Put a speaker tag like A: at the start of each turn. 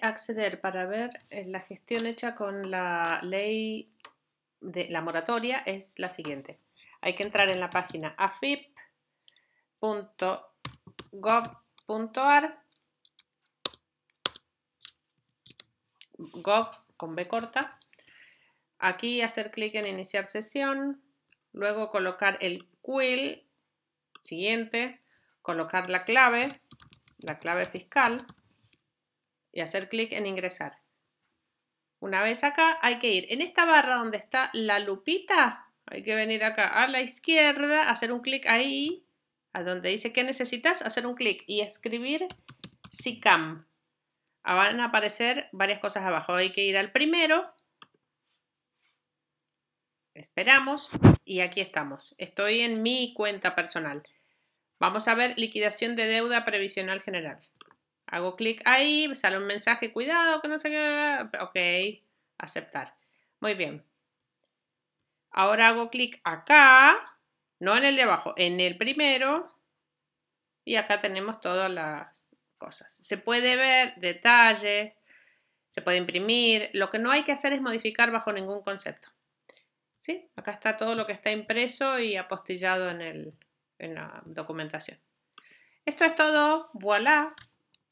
A: acceder para ver eh, la gestión hecha con la ley de la moratoria es la siguiente. Hay que entrar en la página afip.gov.ar gov con B corta. Aquí hacer clic en iniciar sesión, luego colocar el quill, siguiente, colocar la clave, la clave fiscal, y hacer clic en ingresar. Una vez acá hay que ir en esta barra donde está la lupita, hay que venir acá a la izquierda, hacer un clic ahí, a donde dice que necesitas, hacer un clic y escribir SICAM. Ah, van a aparecer varias cosas abajo, hay que ir al primero, esperamos y aquí estamos. Estoy en mi cuenta personal. Vamos a ver liquidación de deuda previsional general. Hago clic ahí, me sale un mensaje, cuidado, que no se qué. Ok, aceptar. Muy bien. Ahora hago clic acá, no en el de abajo, en el primero. Y acá tenemos todas las cosas. Se puede ver detalles, se puede imprimir. Lo que no hay que hacer es modificar bajo ningún concepto. ¿Sí? Acá está todo lo que está impreso y apostillado en, el, en la documentación. Esto es todo. voilà